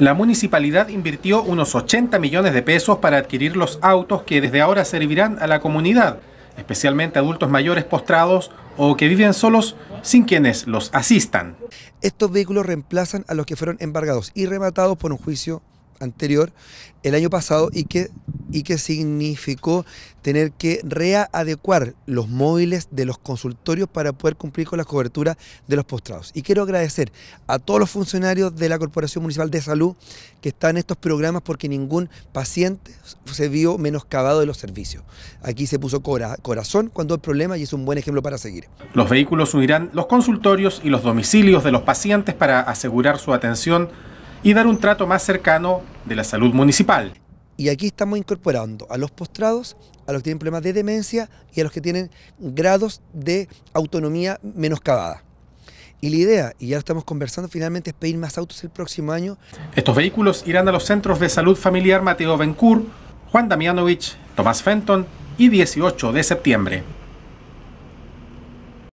La municipalidad invirtió unos 80 millones de pesos para adquirir los autos que desde ahora servirán a la comunidad, especialmente adultos mayores postrados o que viven solos sin quienes los asistan. Estos vehículos reemplazan a los que fueron embargados y rematados por un juicio anterior el año pasado y que, y significó tener que readecuar los móviles de los consultorios para poder cumplir con la cobertura de los postrados. Y quiero agradecer a todos los funcionarios de la Corporación Municipal de Salud que están en estos programas porque ningún paciente se vio menoscabado de los servicios. Aquí se puso corazón cuando el problema y es un buen ejemplo para seguir. Los vehículos subirán los consultorios y los domicilios de los pacientes para asegurar su atención y dar un trato más cercano de la salud municipal. Y aquí estamos incorporando a los postrados, a los que tienen problemas de demencia y a los que tienen grados de autonomía menoscabada. Y la idea, y ya estamos conversando, finalmente es pedir más autos el próximo año. Estos vehículos irán a los centros de salud familiar Mateo Bencourt, Juan Damianovich, Tomás Fenton y 18 de septiembre.